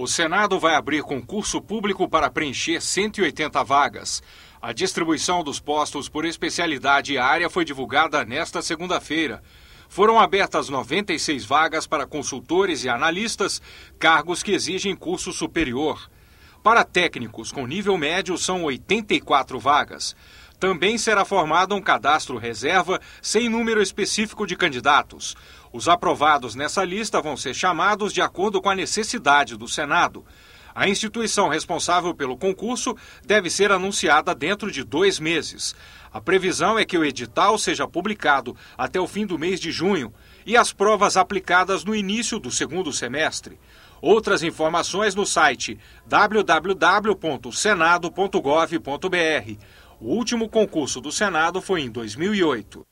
O Senado vai abrir concurso público para preencher 180 vagas. A distribuição dos postos por especialidade e área foi divulgada nesta segunda-feira. Foram abertas 96 vagas para consultores e analistas, cargos que exigem curso superior. Para técnicos com nível médio, são 84 vagas. Também será formado um cadastro reserva sem número específico de candidatos. Os aprovados nessa lista vão ser chamados de acordo com a necessidade do Senado. A instituição responsável pelo concurso deve ser anunciada dentro de dois meses. A previsão é que o edital seja publicado até o fim do mês de junho e as provas aplicadas no início do segundo semestre. Outras informações no site www.senado.gov.br o último concurso do Senado foi em 2008.